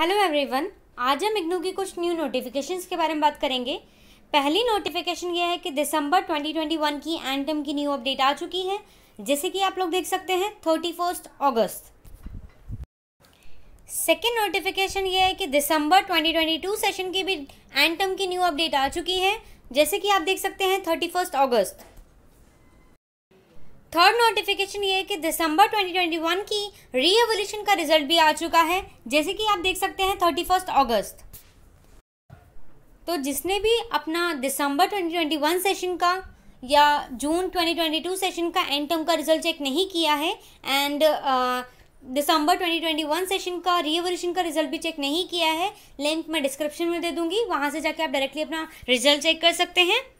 hello everyone आज हम इग्नू की कुछ न्यू नोटिफिकेशंस के बारे में बात करेंगे पहली नोटिफिकेशन यह है कि दिसंबर 2021 की एंटम की न्यू अपडेट आ चुकी है जैसे कि आप लोग देख सकते हैं thirty first August second notification यह है कि दिसंबर 2022 सेशन की भी एंटम की न्यू अपडेट आ चुकी है जैसे कि आप देख सकते हैं थर्टी फर्स्ट थर्ड नोटिफिकेशन ये है कि दिसंबर 2021 की री एवोल्यूशन का रिजल्ट भी आ चुका है जैसे कि आप देख सकते हैं 31 अगस्त तो जिसने भी अपना दिसंबर 2021 सेशन का या जून 2022 सेशन का एंड टर्म का रिजल्ट चेक नहीं किया है एंड दिसंबर 2021 सेशन का रीएवोल्यूशन का रिजल्ट भी चेक नहीं किया है लिंक मैं डिस्क्रिप्शन में दे दूंगी वहाँ से जाके आप डायरेक्टली अपना रिजल्ट चेक कर सकते हैं